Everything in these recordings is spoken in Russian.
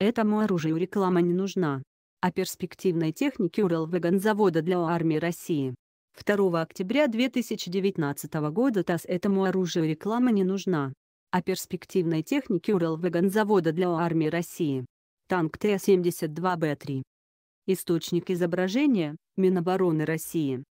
Этому оружию реклама не нужна. О перспективной технике Уралвагонзавода для армии России. 2 октября 2019 года ТАСС этому оружию реклама не нужна. О перспективной технике Уралвагонзавода для армии России. Танк Т-72Б3. Источник изображения – Минобороны России.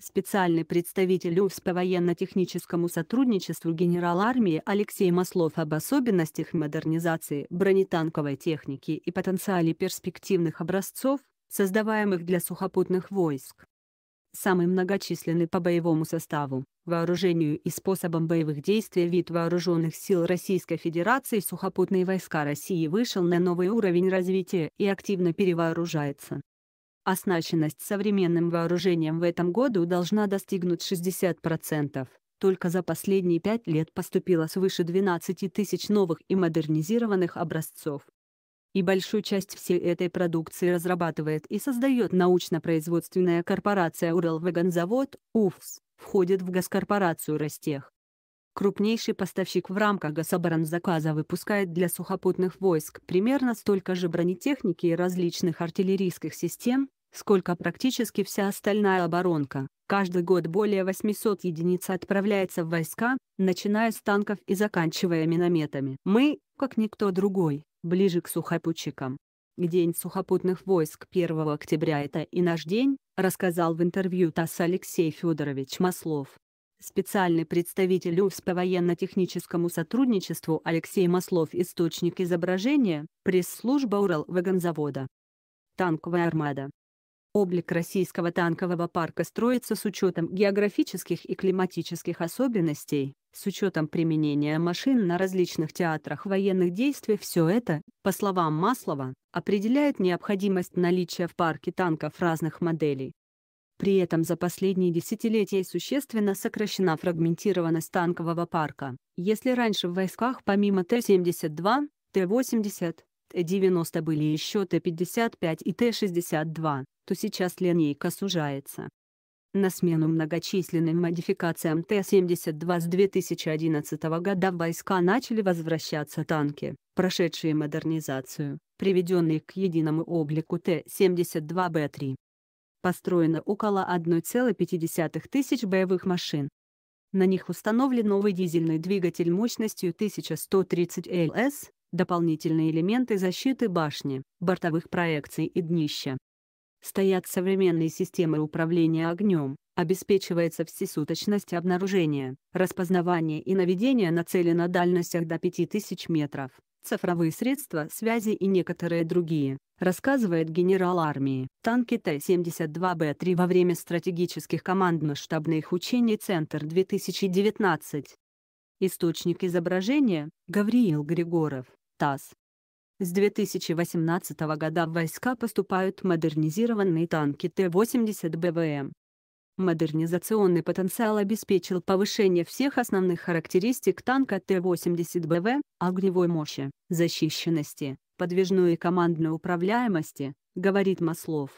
Специальный представитель УФС по военно-техническому сотрудничеству генерал армии Алексей Маслов об особенностях модернизации бронетанковой техники и потенциале перспективных образцов, создаваемых для сухопутных войск. Самый многочисленный по боевому составу, вооружению и способам боевых действий вид вооруженных сил Российской Федерации сухопутные войска России вышел на новый уровень развития и активно перевооружается. Оснащенность современным вооружением в этом году должна достигнуть 60%. Только за последние пять лет поступило свыше 12 тысяч новых и модернизированных образцов. И большую часть всей этой продукции разрабатывает и создает научно-производственная корпорация «Уралвагонзавод» УФС, входит в госкорпорацию «Ростех». Крупнейший поставщик в рамках гособоронзаказа выпускает для сухопутных войск примерно столько же бронетехники и различных артиллерийских систем, сколько практически вся остальная оборонка. Каждый год более 800 единиц отправляется в войска, начиная с танков и заканчивая минометами. Мы, как никто другой, ближе к сухопутчикам. День сухопутных войск 1 октября – это и наш день, рассказал в интервью ТАСС Алексей Федорович Маслов. Специальный представитель УС по военно-техническому сотрудничеству Алексей Маслов источник изображения, пресс-служба Урал-Вагонзавода. Танковая армада. Облик российского танкового парка строится с учетом географических и климатических особенностей, с учетом применения машин на различных театрах военных действий. Все это, по словам Маслова, определяет необходимость наличия в парке танков разных моделей. При этом за последние десятилетия существенно сокращена фрагментированность танкового парка. Если раньше в войсках помимо Т-72, Т-80, Т-90 были еще Т-55 и Т-62, то сейчас линейка сужается. На смену многочисленным модификациям Т-72 с 2011 года в войска начали возвращаться танки, прошедшие модернизацию, приведенные к единому облику Т-72Б3. Построено около 1,5 тысяч боевых машин. На них установлен новый дизельный двигатель мощностью 1130 ЛС, дополнительные элементы защиты башни, бортовых проекций и днища. Стоят современные системы управления огнем, обеспечивается всесуточность обнаружения, распознавания и наведения на цели на дальностях до 5000 метров, цифровые средства связи и некоторые другие, рассказывает генерал армии. Танки Т-72Б-3 во время стратегических командно-штабных учений «Центр-2019». Источник изображения – Гавриил Григоров. ТАСС. С 2018 года в войска поступают модернизированные танки Т-80 БВМ. Модернизационный потенциал обеспечил повышение всех основных характеристик танка Т-80 БВ, огневой мощи, защищенности, подвижной и командной управляемости, говорит Маслов.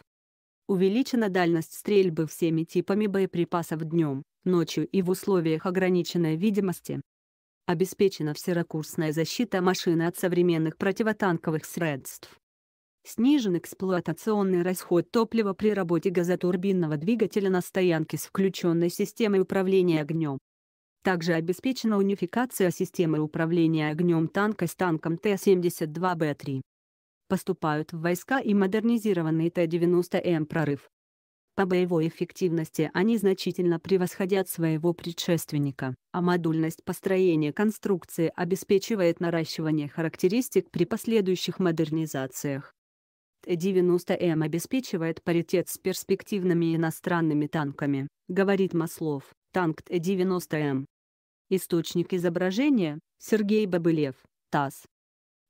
Увеличена дальность стрельбы всеми типами боеприпасов днем, ночью и в условиях ограниченной видимости, обеспечена всеракурсная защита машины от современных противотанковых средств. Снижен эксплуатационный расход топлива при работе газотурбинного двигателя на стоянке с включенной системой управления огнем. Также обеспечена унификация системы управления огнем танка с танком Т-72Б3. Поступают в войска и модернизированный Т-90М «Прорыв». По боевой эффективности они значительно превосходят своего предшественника, а модульность построения конструкции обеспечивает наращивание характеристик при последующих модернизациях. Т-90М обеспечивает паритет с перспективными иностранными танками, говорит Маслов, танк Т-90М. Источник изображения – Сергей Бабылев, ТАСС.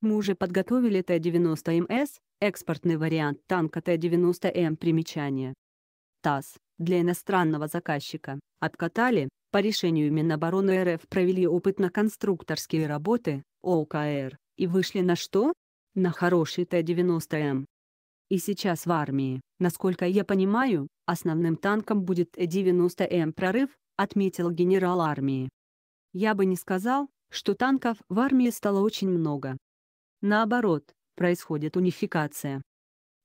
Мы уже подготовили Т-90МС, экспортный вариант танка Т-90М примечание. ТАСС для иностранного заказчика, обкатали, по решению Минобороны РФ провели опытно-конструкторские работы, ОКР, и вышли на что? На хороший Т-90М. И сейчас в армии, насколько я понимаю, основным танком будет Т-90М прорыв, отметил генерал армии. Я бы не сказал, что танков в армии стало очень много. Наоборот, происходит унификация.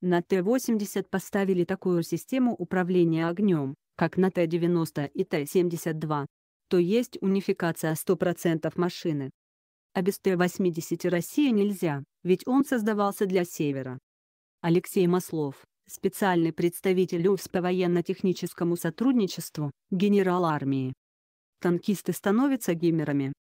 На Т-80 поставили такую систему управления огнем, как на Т-90 и Т-72. То есть унификация 100% машины. А без Т-80 России нельзя, ведь он создавался для Севера. Алексей Маслов, специальный представитель УФС по военно-техническому сотрудничеству, генерал армии. Танкисты становятся геймерами,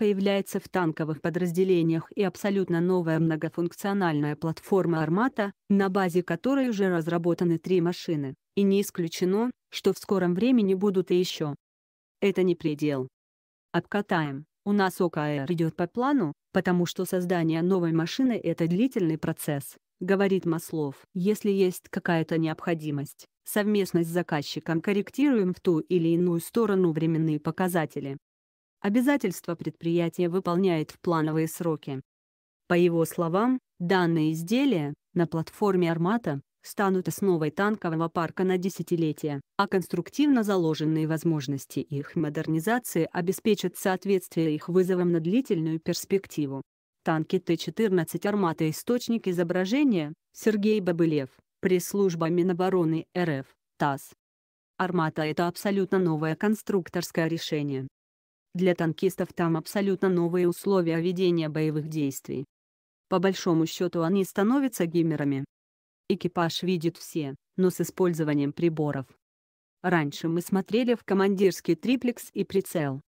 появляется в танковых подразделениях и абсолютно новая многофункциональная платформа «Армата», на базе которой уже разработаны три машины, и не исключено, что в скором времени будут и еще. Это не предел. Обкатаем. У нас ОКР идет по плану, потому что создание новой машины – это длительный процесс, говорит Маслов. Если есть какая-то необходимость, совместно с заказчиком корректируем в ту или иную сторону временные показатели обязательства предприятия выполняет в плановые сроки. По его словам, данные изделия на платформе «Армата» станут основой танкового парка на десятилетия, а конструктивно заложенные возможности их модернизации обеспечат соответствие их вызовам на длительную перспективу. Танки Т-14 «Армата» источник изображения Сергей Бабылев, пресс-служба Минобороны РФ, ТАСС. «Армата» — это абсолютно новое конструкторское решение, для танкистов там абсолютно новые условия ведения боевых действий. По большому счету они становятся геймерами. Экипаж видит все, но с использованием приборов. Раньше мы смотрели в командирский триплекс и прицел.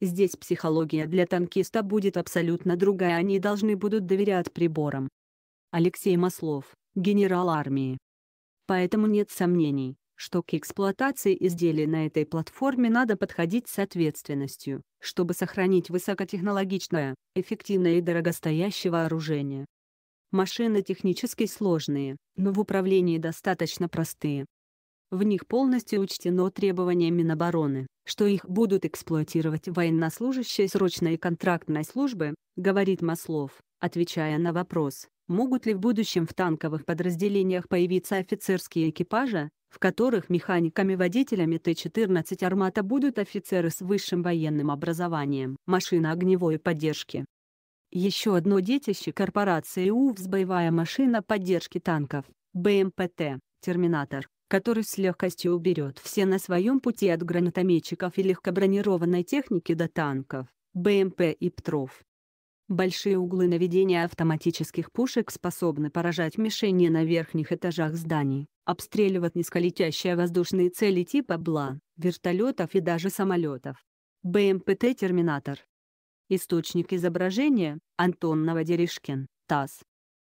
Здесь психология для танкиста будет абсолютно другая, они должны будут доверять приборам. Алексей Маслов, генерал армии. Поэтому нет сомнений, что к эксплуатации изделий на этой платформе надо подходить с ответственностью, чтобы сохранить высокотехнологичное, эффективное и дорогостоящее вооружение. Машины технически сложные, но в управлении достаточно простые. В них полностью учтено требование Минобороны, что их будут эксплуатировать военнослужащие срочной и контрактной службы, говорит Маслов, отвечая на вопрос, могут ли в будущем в танковых подразделениях появиться офицерские экипажа, в которых механиками-водителями Т-14 «Армата» будут офицеры с высшим военным образованием, машина огневой поддержки. Еще одно детище корпорации УВС – боевая машина поддержки танков, БМПТ, «Терминатор», который с легкостью уберет все на своем пути от гранатометчиков и легкобронированной техники до танков, БМП и ПТРОВ. Большие углы наведения автоматических пушек способны поражать мишени на верхних этажах зданий обстреливать низколетящие воздушные цели типа БЛА, вертолетов и даже самолетов. БМПТ «Терминатор». Источник изображения – Антон Новодережкин, ТАСС.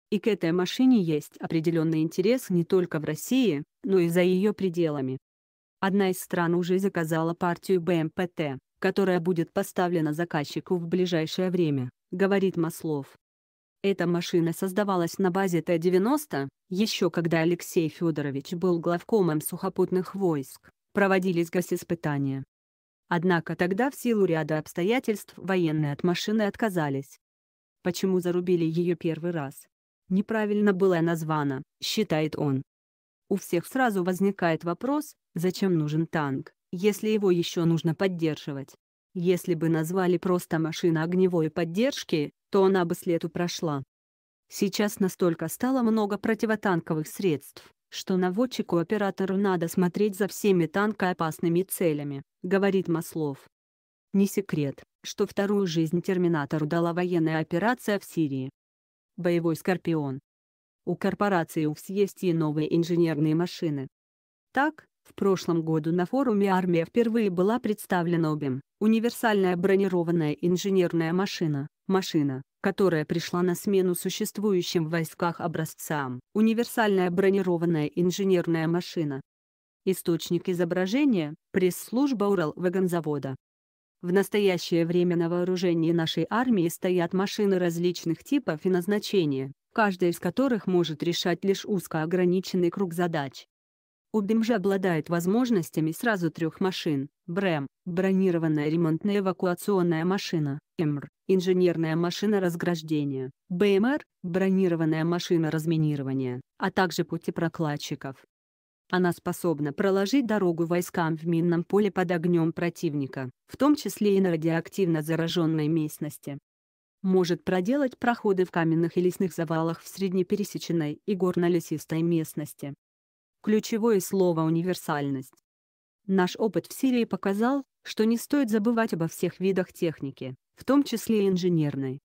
И к этой машине есть определенный интерес не только в России, но и за ее пределами. Одна из стран уже заказала партию БМПТ, которая будет поставлена заказчику в ближайшее время, говорит Маслов. Эта машина создавалась на базе Т-90, еще когда Алексей Федорович был главкомом сухопутных войск, проводились госиспытания. Однако тогда в силу ряда обстоятельств военные от машины отказались. Почему зарубили ее первый раз? Неправильно была названа, считает он. У всех сразу возникает вопрос, зачем нужен танк, если его еще нужно поддерживать. Если бы назвали просто машина огневой поддержки, то она бы след прошла. Сейчас настолько стало много противотанковых средств, что наводчику-оператору надо смотреть за всеми танкоопасными целями, говорит Маслов. Не секрет, что вторую жизнь Терминатору дала военная операция в Сирии. Боевой «Скорпион». У корпорации УФС есть и новые инженерные машины. Так, в прошлом году на форуме «Армия» впервые была представлена ОБИМ, универсальная бронированная инженерная машина, машина, которая пришла на смену существующим в войсках образцам, универсальная бронированная инженерная машина. Источник изображения – пресс-служба Уралвагонзавода. В настоящее время на вооружении нашей армии стоят машины различных типов и назначения, каждая из которых может решать лишь узко ограниченный круг задач. У «Бимжа» обладает возможностями сразу трех машин – БРЭМ – бронированная ремонтно-эвакуационная машина, мр, инженерная машина разграждения, БМР – бронированная машина разминирования, а также пути прокладчиков. Она способна проложить дорогу войскам в минном поле под огнем противника, в том числе и на радиоактивно зараженной местности. Может проделать проходы в каменных и лесных завалах в среднепересеченной и горно-лесистой местности, Ключевое слово «универсальность». Наш опыт в Сирии показал, что не стоит забывать обо всех видах техники, в том числе инженерной.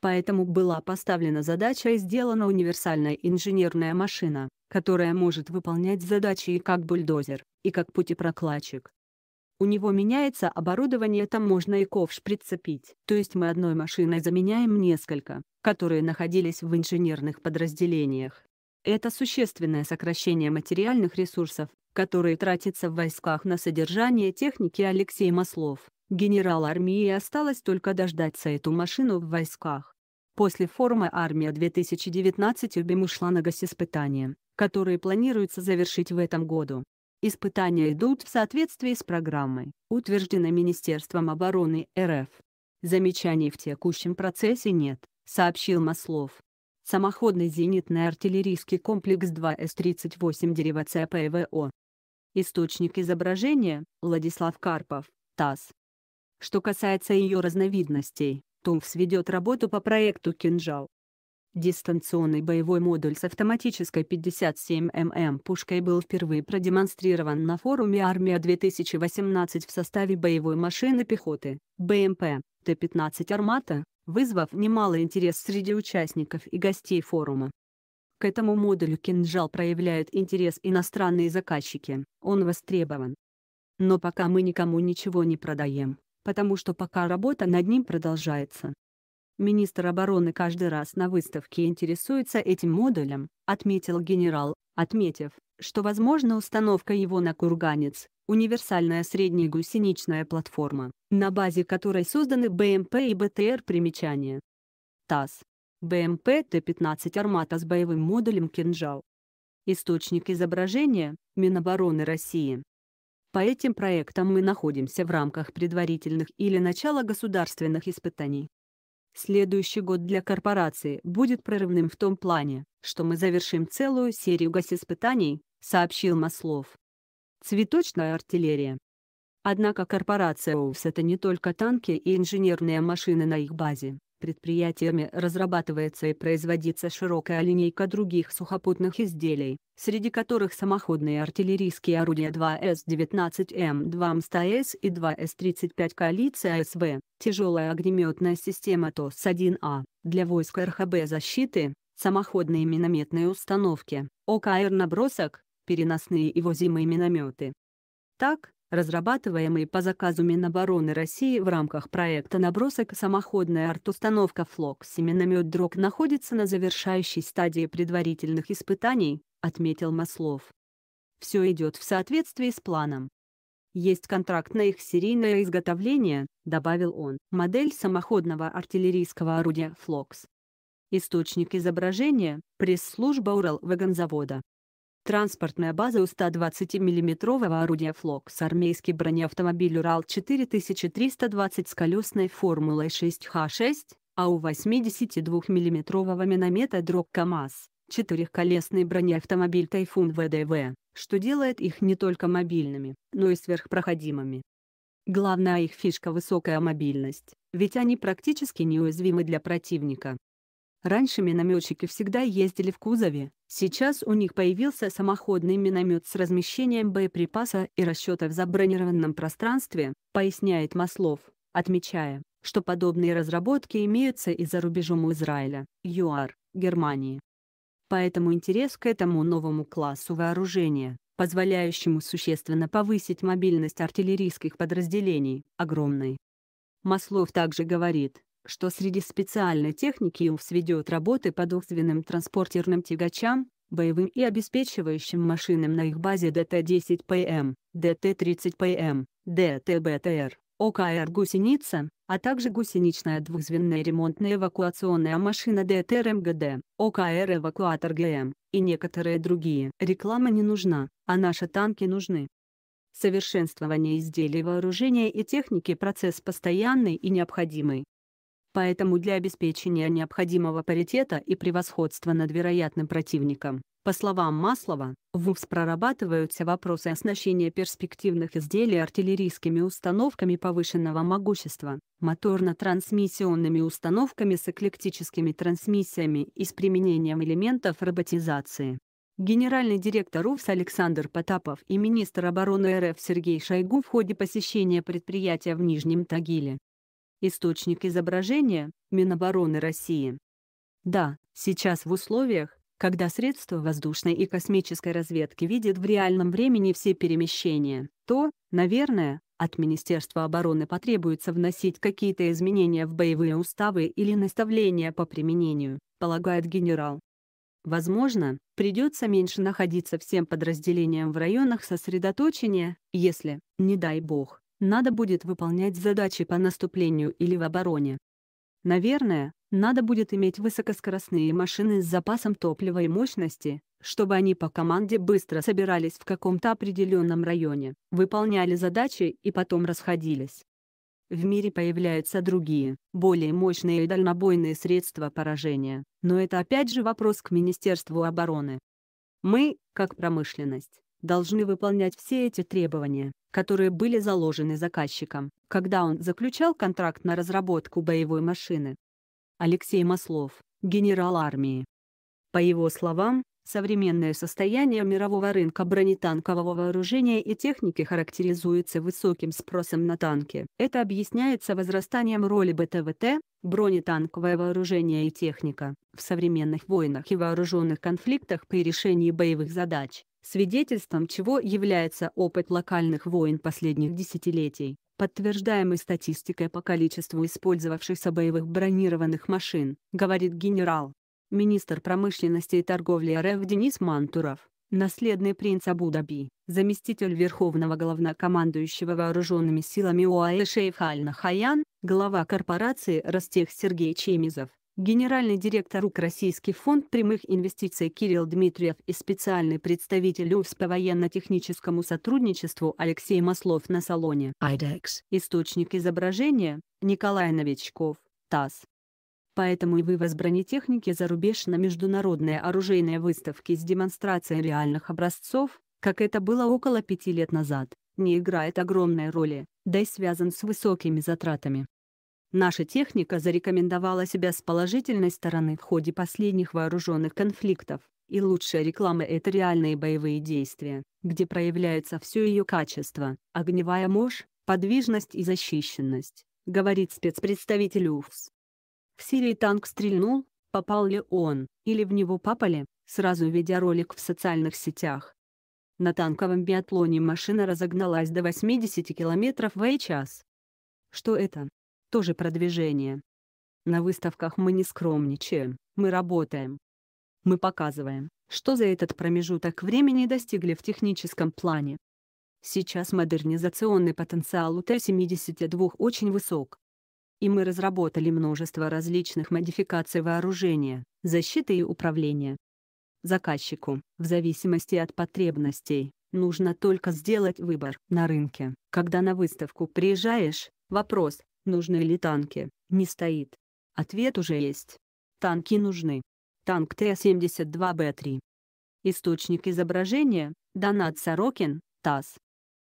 Поэтому была поставлена задача и сделана универсальная инженерная машина, которая может выполнять задачи и как бульдозер, и как путепрокладчик. У него меняется оборудование, там можно и ковш прицепить. То есть мы одной машиной заменяем несколько, которые находились в инженерных подразделениях. Это существенное сокращение материальных ресурсов, которые тратятся в войсках на содержание техники Алексей Маслов. Генерал армии осталось только дождаться эту машину в войсках. После форума «Армия-2019» УБИМ ушла на госиспытания, которые планируется завершить в этом году. Испытания идут в соответствии с программой, утвержденной Министерством обороны РФ. Замечаний в текущем процессе нет, сообщил Маслов самоходный зенитный артиллерийский комплекс 2С-38 дерево ЦПВО. Источник изображения – Владислав Карпов, ТАСС. Что касается ее разновидностей, ТУЛФС ведет работу по проекту «Кинжал». Дистанционный боевой модуль с автоматической 57 мм пушкой был впервые продемонстрирован на форуме «Армия-2018» в составе боевой машины пехоты, БМП, Т-15 «Армата», вызвав немалый интерес среди участников и гостей форума. К этому модулю кинжал проявляют интерес иностранные заказчики, он востребован. Но пока мы никому ничего не продаем, потому что пока работа над ним продолжается. Министр обороны каждый раз на выставке интересуется этим модулем, отметил генерал, отметив, что возможна установка его на курганец, универсальная среднегусеничная платформа, на базе которой созданы БМП и БТР примечания. ТАСС. БМП Т-15 «Армата» с боевым модулем «Кинжал». Источник изображения – Минобороны России. По этим проектам мы находимся в рамках предварительных или начала государственных испытаний. Следующий год для корпорации будет прорывным в том плане, что мы завершим целую серию госиспытаний, сообщил Маслов. Цветочная артиллерия. Однако корпорация ОУС это не только танки и инженерные машины на их базе. Предприятиями разрабатывается и производится широкая линейка других сухопутных изделий, среди которых самоходные артиллерийские орудия 2С-19М, 2МСТА-С и 2С-35 коалиция СВ, тяжелая огнеметная система ТОС-1А, для войск РХБ защиты, самоходные минометные установки, ОКР-набросок, переносные и возимые минометы. Так, разрабатываемый по заказу Минобороны России в рамках проекта «Набросок» самоходная артустановка «Флокс» и миномет «Дрог» находится на завершающей стадии предварительных испытаний, отметил Маслов. Все идет в соответствии с планом. Есть контракт на их серийное изготовление, добавил он, модель самоходного артиллерийского орудия «Флокс». Источник изображения – пресс-служба Уралвагонзавода. Транспортная база у 120-мм орудия Флок с армейский бронеавтомобиль «Урал-4320» с колесной формулой 6Х6, а у 82-мм миномета «Дрог КамАЗ» четырехколесный бронеавтомобиль «Тайфун ВДВ», что делает их не только мобильными, но и сверхпроходимыми. Главная их фишка – высокая мобильность, ведь они практически неуязвимы для противника. Раньше минометчики всегда ездили в кузове, сейчас у них появился самоходный миномет с размещением боеприпаса и расчета в забронированном пространстве, поясняет Маслов, отмечая, что подобные разработки имеются и за рубежом у Израиля, ЮАР, Германии. Поэтому интерес к этому новому классу вооружения, позволяющему существенно повысить мобильность артиллерийских подразделений, огромный. Маслов также говорит, что среди специальной техники ЮМФС ведет работы по двухзвенным транспортерным тягачам, боевым и обеспечивающим машинам на их базе ДТ-10ПМ, ДТ-30ПМ, ДТ-БТР, ОКР «Гусеница», а также гусеничная двухзвенная ремонтная эвакуационная машина ДТРМГД, ОКР «Эвакуатор ГМ» и некоторые другие. Реклама не нужна, а наши танки нужны. Совершенствование изделий вооружения и техники – процесс постоянный и необходимый, Поэтому для обеспечения необходимого паритета и превосходства над вероятным противником, по словам Маслова, в УПС прорабатываются вопросы оснащения перспективных изделий артиллерийскими установками повышенного могущества, моторно-трансмиссионными установками с эклектическими трансмиссиями и с применением элементов роботизации. Генеральный директор УФС Александр Потапов и министр обороны РФ Сергей Шойгу в ходе посещения предприятия в Нижнем Тагиле Источник изображения – Минобороны России. Да, сейчас в условиях, когда средства воздушной и космической разведки видят в реальном времени все перемещения, то, наверное, от Министерства обороны потребуется вносить какие-то изменения в боевые уставы или наставления по применению, полагает генерал. Возможно, придется меньше находиться всем подразделениям в районах сосредоточения, если, не дай бог, надо будет выполнять задачи по наступлению или в обороне. Наверное, надо будет иметь высокоскоростные машины с запасом топлива и мощности, чтобы они по команде быстро собирались в каком-то определенном районе, выполняли задачи и потом расходились. В мире появляются другие, более мощные и дальнобойные средства поражения, но это опять же вопрос к Министерству обороны. Мы, как промышленность, должны выполнять все эти требования, которые были заложены заказчиком, когда он заключал контракт на разработку боевой машины. Алексей Маслов, генерал армии. По его словам, современное состояние мирового рынка бронетанкового вооружения и техники характеризуется высоким спросом на танки. Это объясняется возрастанием роли БТВТ, бронетанковое вооружение и техника, в современных войнах и вооруженных конфликтах при решении боевых задач свидетельством чего является опыт локальных войн последних десятилетий, подтверждаемый статистикой по количеству использовавшихся боевых бронированных машин, говорит генерал. Министр промышленности и торговли РФ Денис Мантуров, наследный принц Абу-Даби, заместитель верховного главнокомандующего вооруженными силами ОАЭ Шейф Аль Нахаян, глава корпорации Ростех Сергей Чемизов, генеральный директор УК Российский фонд прямых инвестиций Кирилл Дмитриев и специальный представитель УС по военно-техническому сотрудничеству Алексей Маслов на салоне IDEX. Источник изображения Николай Новичков, ТАСС. Поэтому и вывоз бронетехники за рубеж на международные оружейные выставки с демонстрацией реальных образцов, как это было около пяти лет назад, не играет огромной роли, да и связан с высокими затратами. Наша техника зарекомендовала себя с положительной стороны в ходе последних вооруженных конфликтов, и лучшая реклама — это реальные боевые действия, где проявляется все ее качество — огневая мощь, подвижность и защищенность, говорит спецпредставитель УФС. В Сирии танк стрельнул, попал ли он, или в него попали, сразу ведя ролик в социальных сетях. На танковом биатлоне машина разогналась до 80 км в час. Что это? тоже продвижение. На выставках мы не скромничаем, мы работаем. Мы показываем, что за этот промежуток времени достигли в техническом плане. Сейчас модернизационный потенциал УТ-72 очень высок. И мы разработали множество различных модификаций вооружения, защиты и управления. Заказчику, в зависимости от потребностей, нужно только сделать выбор на рынке. Когда на выставку приезжаешь, вопрос нужны ли танки, не стоит. Ответ уже есть. Танки нужны. Танк Т-72Б3. Источник изображения – Донат Сорокин, ТАСС.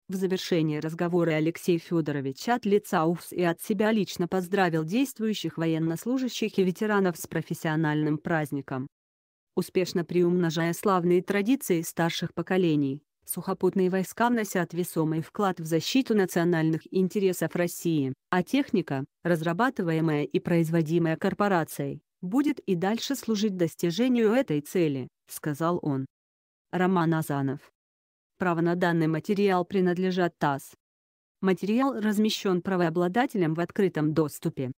В завершении разговора Алексей Федорович от лица УФС и от себя лично поздравил действующих военнослужащих и ветеранов с профессиональным праздником. Успешно приумножая славные традиции старших поколений, Сухопутные войска вносят весомый вклад в защиту национальных интересов России, а техника, разрабатываемая и производимая корпорацией, будет и дальше служить достижению этой цели, сказал он. Роман Азанов. Право на данный материал принадлежат ТАСС. Материал размещен правообладателем в открытом доступе.